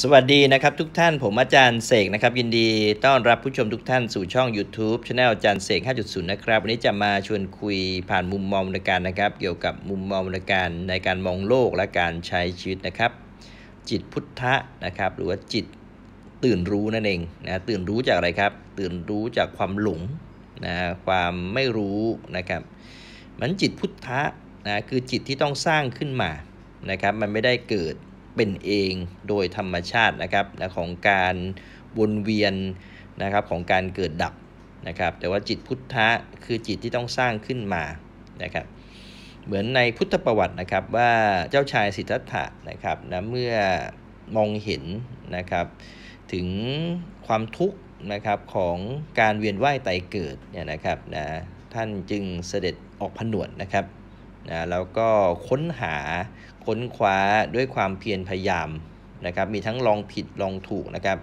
สวัสดีนะครับทุกท่านผมอาจารย์เสกนะครับ ยินดีต้อนรับ ผู้ชมทุกท่านสู่ช่อง YouTube ช anel อาจารย์เสก5.0 นะครับ วันนี้จะมาชวนคุยผ่านมุมมองวรรณการนะครับเกี่ยวกับมุมมองวรรณการในการมองโลกและการใช้ชีวิตนะครับ จิตพุทธะนะครับหรือว่าจิตตื่นรู้ นั่นเองนะตื่นรู้จากอะไรครับ ตื่นรู้จากความหลงนะความไม่รู้นะครับมันจิตพุทธะนะคือจิตที่ต้องสร้างขึ้นมานะครับมันไม่ได้เกิดเป็นเองโดยธรรมชาตินะครับนะของการวนเวียนนะครับของการเกิดดับนะครับ แต่ว่าจิตพุทธะคือจิตที่ต้องสร้างขึ้นมานะครับเหมือนในพุทธประวัตินะครับว่าเจ้าชายสิทธัตถะนะครับนะเมื่อมองเห็นนะครับถึงความทุกข์นะครับของการเวียนว่ายตายเกิดเนี่ยนะครับนะท่านจึงเสด็จออกผนวดนะครับนะแล้วก็ค้นหาค้นคว้าด้วยความเพียรพยายามนะครับ มีทั้งลองผิดลองถูกนะครับ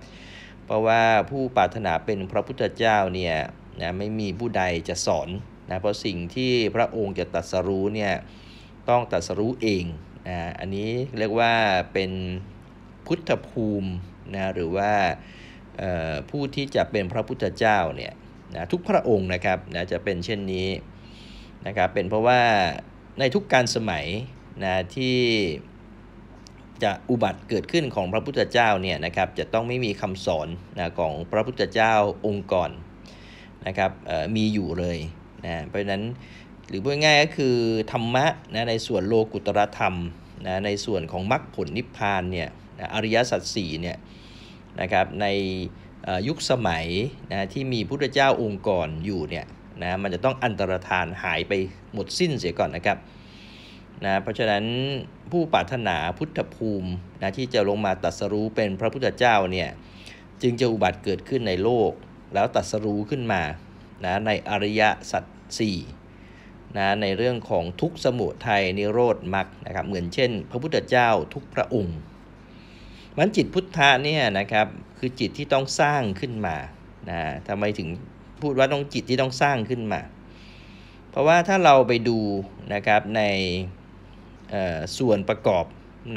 เพราะว่าผู้ปรารถนาเป็นพระพุทธเจ้าเนี่ยนะไม่มีผู้ใดจะสอนนะ เพราะสิ่งที่พระองค์จะตัดสรู้เนี่ยต้องตัดสรู้เองนะอันนี้เรียกว่าเป็นพุทธภูมินะหรือว่าผู้ที่จะเป็นพระพุทธเจ้าเนี่ยนะทุกพระองค์นะครับนะจะเป็นเช่นนี้นะครับเป็นเพราะว่าในทุกการสมัยนะที่จะอุบัติเกิดขึ้นของพระพุทธเจ้าเนี่ยนะครับจะต้องไม่มีคำสอนนะของพระพุทธเจ้าองค์ก่อนนะครับมีอยู่เลยนะเพราะฉะนั้นหรือพูดง่ายก็คือธรรมะนะในส่วนโลกุตรธรรมนะในส่วนของมรรคผลนิพพานเนี่ยนะอริยสัจสี่เนี่ยนะครับในยุคสมัยนะที่มีพุทธเจ้าองค์ก่อนอยู่เนี่ยนะมันจะต้องอันตรธานหายไปหมดสิ้นเสียก่อนนะครับนะเพราะฉะนั้นผู้ปรารถนาพุทธภูมินะที่จะลงมาตัดสรู้เป็นพระพุทธเจ้าเนี่ยจึงจะอุบัติเกิดขึ้นในโลก แล้วตัดสรู้ขึ้นมานะในอริยสัจสี่นะในเรื่องของทุกสมุทัยนิโรธมรรคนะครับเหมือนเช่น พระพุทธเจ้าทุกพระองค์มันจิตพุทธะเนี่ยนะครับคือจิตที่ต้องสร้างขึ้นมานะทำไมถึงพูดว่าต้องจิตที่ต้องสร้างขึ้นมา เพราะว่าถ้าเราไปดูนะครับในส่วนประกอบ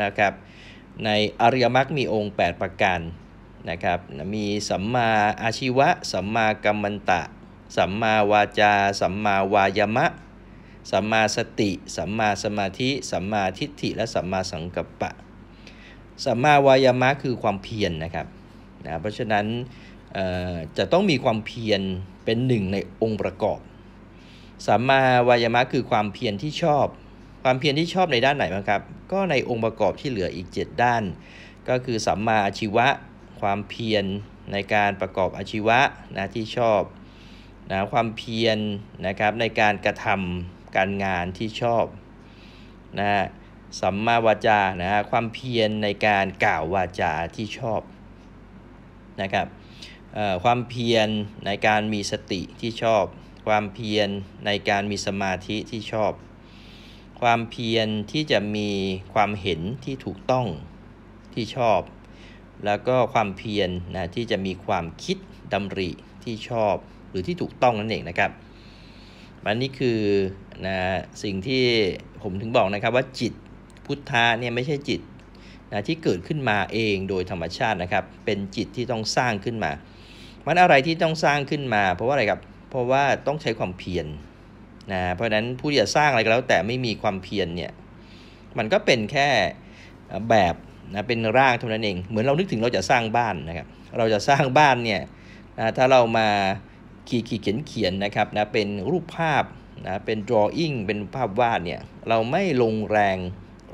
นะครับในอริยมรรคมีองค์ 8 ประการนะครับมีสัมมาอาชีวะสัมมากัมมันตะสัมมาวาจาสัมมาวายามะสัมมาสติสัมมาสมาธิสัมมาทิฏฐิและสัมมาสังกัปปะสัมมาวายามะคือความเพียรนนะครับนะเพราะฉะนั้นจะต้องมีความเพียรเป็นหนึ่งในองค์ประกอบสัมมาวายามะคือความเพียรที่ชอบความเพียรที่ชอบในด้านไหนบ้างครับ ก็ในองค์ประกอบที่เหลืออีก 7 ด้าน ก็คือสัมมาอาชีวะความเพียรในการประกอบอาชีวะนะที่ชอบนะความเพียรนะครับในการกระทำการงานที่ชอบนะสัมมาวาจานะความเพียรในการกล่าววาจาที่ชอบนะครับความเพียรในการมีสติที่ชอบ ความเพียรในการมีสมาธิที่ชอบความเพียรที่จะมีความเห็นที่ถูกต้องที่ชอบ แล้วก็ความเพียรนะที่จะมีความคิดดำริที่ชอบหรือที่ถูกต้องนั่นเองนะครับอันนี้คือนะสิ่งที่ผมถึงบอกนะครับว่าจิตพุทธะเนี่ยไม่ใช่จิตนะที่เกิดขึ้นมาเองโดยธรรมชาตินะครับ เป็นจิตที่ต้องสร้างขึ้นมา มันอะไรที่ต้องสร้างขึ้นมาเพราะว่าอะไรครับ เพราะว่าต้องใช้ความเพียรนะเพราะฉะนั้นผู้ที่จะสร้างอะไรก็แล้วแต่ไม่มีความเพียรเนี่ยมันก็เป็นแค่แบบนะเป็นร่างเท่านั้นเอง เหมือนเรานึกถึงเราจะสร้างบ้านนะครับเราจะสร้างบ้านเนี่ยนะถ้าเรามาขีดขีดเขียนเขียนนะครับนะเป็นรูปภาพนะเป็น drawing เป็นภาพวาดเนี่ยเราไม่ลงแรง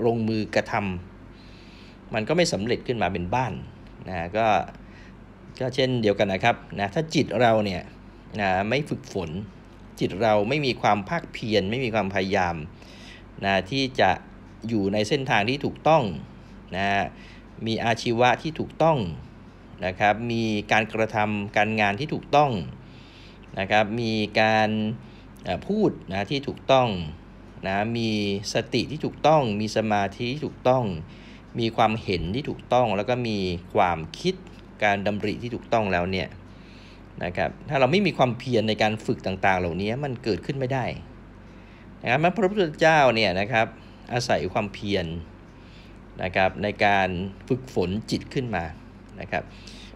ลงมือกระทำ มันก็ไม่สำเร็จขึ้นมาเป็นบ้านนะก็ก็เช่นเดียวกันนะครับนะถ้าจิตเราเนี่ยนะไม่ฝึกฝนจิตเราไม่มีความภาคเพียรไม่มีความพยายามนะที่จะอยู่ในเส้นทางที่ถูกต้องนะมีอาชีวะที่ถูกต้องนะครับมีการกระทำการงานที่ถูกต้องนะครับมีการพูดนะที่ถูกต้องนะมีสติที่ถูกต้อง มีสมาธิที่ถูกต้อง มีความเห็นที่ถูกต้องแล้วก็มีความคิดการดำริที่ถูกต้องแล้วเนี่ยนะครับ ถ้าเราไม่มีความเพียรในการฝึกต่างๆ เหล่านี้มันเกิดขึ้นไม่ได้นะครับพระพุทธเจ้าเนี่ยนะครับ อาศัยความเพียรนะครับในการฝึกฝนจิตขึ้นมานะครับ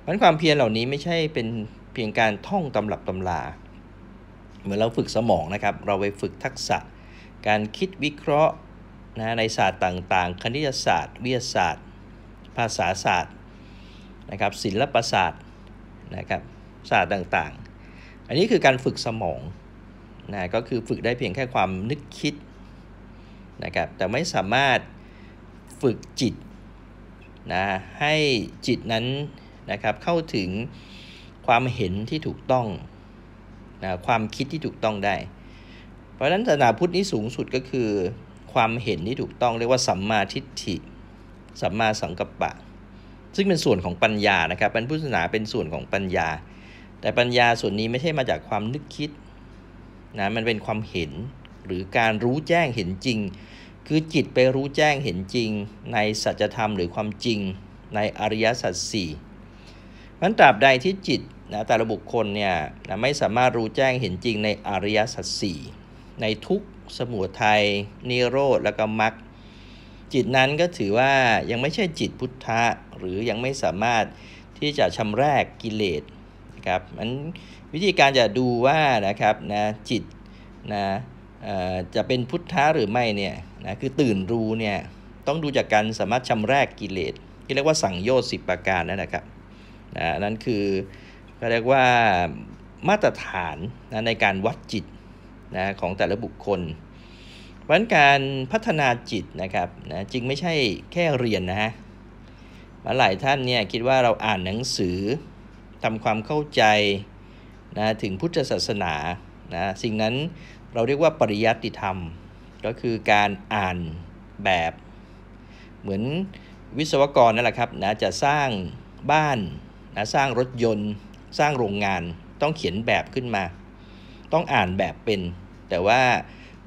มันความเพียรเหล่านี้ไม่ใช่เป็นเพียงการท่องตำรับตำลาเหมือนเราฝึกสมองนะครับ เราไปฝึกทักษะ การคิดวิเคราะห์นะในศาสตร์ต่าง ๆ คณิตศาสตร์วิทยาศาสตร์ ภาษาศาสตร์นะครับ ศิลปศาสตร์นะครับศาสตร์ต่างๆ อันนี้คือการฝึกสมองนะก็คือฝึกได้เพียงแค่ความนึกคิดนะครับแต่ไม่สามารถฝึกจิตนะให้จิตนั้นนะครับเข้าถึงความเห็นที่ถูกต้องนะความคิดที่ถูกต้องได้ เพราะฉะนั้นศาสนาพุทธนี้สูงสุดก็คือ ความเห็นที่ถูกต้องเรียกว่าสัมมาทิฏฐิสัมมาสังกัปปะซึ่งเป็นส่วนของปัญญานะครับเป็นพุทธศาสนาเป็นส่วนของปัญญาแต่ปัญญาส่วนนี้ไม่ใช่มาจากความนึกคิดนะ มันเป็นความเห็นหรือการรู้แจ้งเห็นจริง คือจิตไปรู้แจ้งเห็นจริง ในสัจธรรมหรือความจริงในอริยสัจสี่มันตราบใดที่จิตนะแต่ละบุคคลเนี่ยนะไม่สามารถรู้แจ้งเห็นจริงในอริยสัจสี่ในทุกสมุทัยนิโรธและก็มรรคจิตนั้นก็ถือว่ายังไม่ใช่จิตพุทธะหรือยังไม่สามารถที่จะชำระกกิเลสครับมันวิธีการจะดูว่านะครับนะจิตนะจะเป็นพุทธะหรือไม่เนี่ยนะคือตื่นรู้เนี่ยต้องดูจากการสามารถชำแรกกิเลสที่เรียกว่าสังโยชน์สิประการ นั่นแหละครับนะนั่นคือขาเรียกว่ามาตรฐานนะในการวัดจิตนะของแต่ละบุคคล เพราะการพัฒนาจิตนะครับนะจึงไม่ใช่แค่เรียนนะฮะหลายท่านเนี่ยคิดว่าเราอ่านหนังสือทำความเข้าใจนะถึงพุทธศาสนานะสิ่งนั้นเราเรียกว่าปริยัติธรรม ก็คือการอ่านแบบ เหมือนวิศวกรนั่นแหละครับนะจะสร้างบ้าน นะสร้างรถยนต์ สร้างโรงงาน ต้องเขียนแบบขึ้นมา ต้องอ่านแบบเป็น แต่ว่า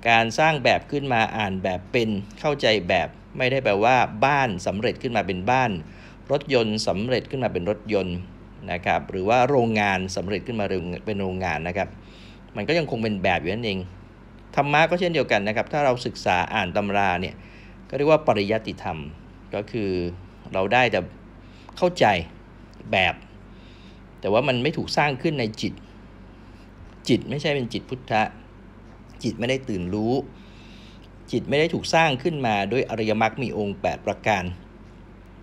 การสร้างแบบขึ้นมา อ่านแบบเป็น เข้าใจแบบ ไม่ได้แปลว่าบ้านสำเร็จขึ้นมาเป็นบ้าน รถยนต์สำเร็จขึ้นมาเป็นรถยนต์นะครับหรือว่าโรงงานสำเร็จขึ้นมาเป็นโรงงานนะครับมันก็ยังคงเป็นแบบอยู่นั่นเองธรรมะก็เช่นเดียวกันนะครับถ้าเราศึกษาอ่านตำราเนี่ยก็เรียกว่าปริยัติธรรม ก็คือเราได้แต่เข้าใจแบบ แต่ว่ามันไม่ถูกสร้างขึ้นในจิต จิตไม่ใช่เป็นจิตพุทธะจิตไม่ได้ตื่นรู้ จิตไม่ได้ถูกสร้างขึ้นมาด้วยอริยมรรคมีองค์8ประการ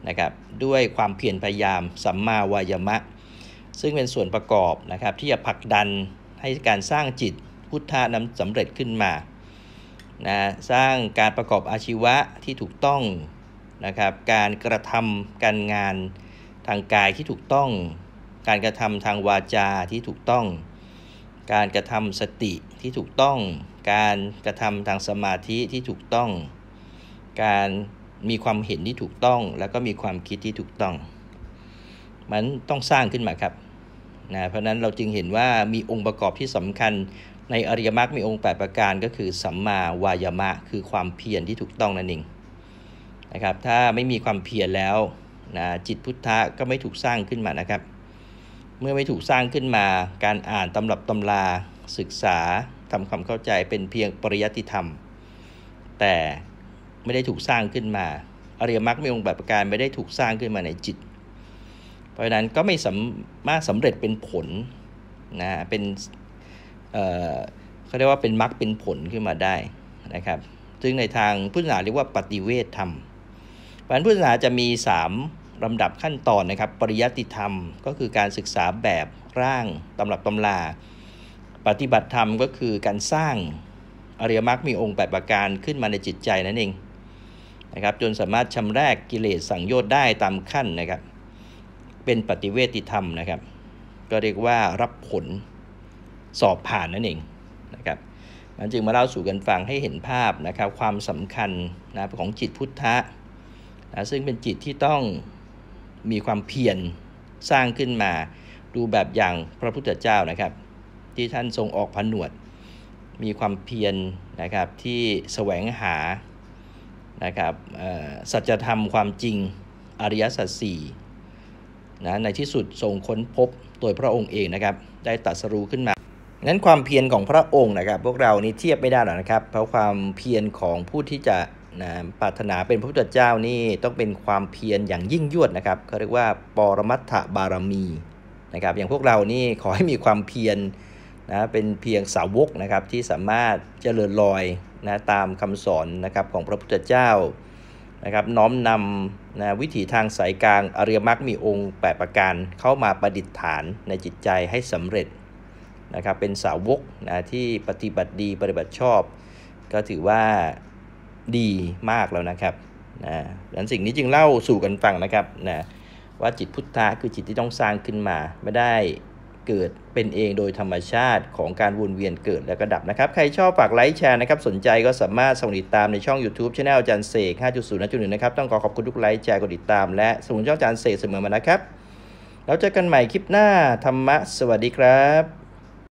นะครับด้วยความเพียรพยายามสัมมาวายมะ ซึ่งเป็นส่วนประกอบนะครับที่จะผลักดันให้การสร้างจิตพุทธะนั้นสำเร็จขึ้นมานะสร้างการประกอบอาชีวะที่ถูกต้องนะครับการกระทำการงานทางกายที่ถูกต้อง การกระทำทางวาจาที่ถูกต้อง การกระทำสติที่ถูกต้อง การกระทำทางสมาธิที่ถูกต้อง การมีความเห็นที่ถูกต้องแล้วก็มีความคิดที่ถูกต้อง มันต้องสร้างขึ้นมาครับ นะ เพราะนั้นเราจึงเห็นว่ามีองค์ประกอบที่สำคัญ ในอริยมรรค มีองค์8ประการก็คือสัมมาวายามะ คือความเพียรที่ถูกต้องนั่นเองนะครับ ถ้าไม่มีความเพียรแล้วนะจิตพุทธะก็ไม่ถูกสร้างขึ้นมานะครับ เมื่อไม่ถูกสร้างขึ้นมา การอ่านตำรับตำราศึกษาทำความเข้าใจเป็นเพียงปริยัติธรรม แต่ไม่ได้ถูกสร้างขึ้นมาอริยมรรคมีองค์แบบประการไม่ได้ถูกสร้างขึ้นมาในจิต เพราะฉะนั้นก็ไม่สามารถสำเร็จเป็นผลนะ เป็นเขาเรียกว่าเป็นมรรคเป็นผลขึ้นมาได้นะครับ ซึ่งในทางพุทธศาสนาเรียกว่าปฏิเวทธรรมเพราะฉะนั้นพุทธศาสนาจะมี3ลำดับขั้นตอนนะครับ ปริยัติธรรมก็คือการศึกษาแบบร่างตำรับตำลาปฏิบัติธรรมก็คือการสร้างอริยมรรคมีองค์แปดประการขึ้นมาในจิตใจนั่นเองนะครับจนสามารถชำระกกิเลสสังโยชน์ได้ตามขั้น นะครับ เป็นปฏิเวติธรรม นะครับ ก็เรียกว่ารับผลสอบผ่านนั่นเองนะครับมันจึงมาเล่าสู่กันฟังให้เห็นภาพ นะครับ ความสำคัญนะของจิตพุทธะนะซึ่งเป็นจิตที่ต้องมีความเพียรสร้างขึ้นมา ดูแบบอย่างพระพุทธเจ้านะครับ ที่ท่านทรงออกผนวดมีความเพียรนะครับที่แสวงหานะครับสัจธรรมความจริง อริยสัจสี่นะ ในที่สุดทรงค้นพบโดยพระองค์เองนะครับ ได้ตัดสรู้ขึ้นมานั้นความเพียรของพระองค์นะครับพวกเรานี่เทียบไม่ได้หรอกนะครับ เพราะความเพียรของผู้ที่จะ นะปรารถนาเป็นพระพุทธเจ้านี่ต้องเป็นความเพียรอย่างยิ่งยวดนะครับเขาเรียกว่า ปรมัตถบารมี นะครับ อย่างพวกเรานี่ขอให้มีความเพียรนะ เป็นเพียงสาวกนะครับที่สามารถเจริญรอยนะตามคำสอนนะครับของพระพุทธเจ้านะครับน้อมนำนะวิถีทางสายกลางอริยมรรคมีองค์ 8 ประการเข้ามาประดิษฐานในจิตใจให้สำเร็จนะครับเป็นสาวกนะที่ปฏิบัติดีปฏิบัติชอบ ก็ถือว่าดีมากแล้วนะครับนะดังสิ่งนี้จึงเล่าสู่กันฟังนะครับนะว่าจิตพุทธะคือจิตที่ต้องสร้างขึ้นมา ไม่ได้เกิดเป็นเองโดยธรรมชาติของการวนเวียนเกิดและกระดับนะครับ ใครชอบฝากไลค์แชร์นะครับ สนใจก็สามารถสมัครติดตาม ในช่อง YouTube ช anel อาจารย์เสก5.0.1นะครับ ต้องขอขอบคุณทุกไลค์แชร์กดติดตามและสมุนช่องอาจารย์เสกเสมอมานะครับแล้วเจอกันใหม่คลิปหน้า ธรรมะสวัสดีครับ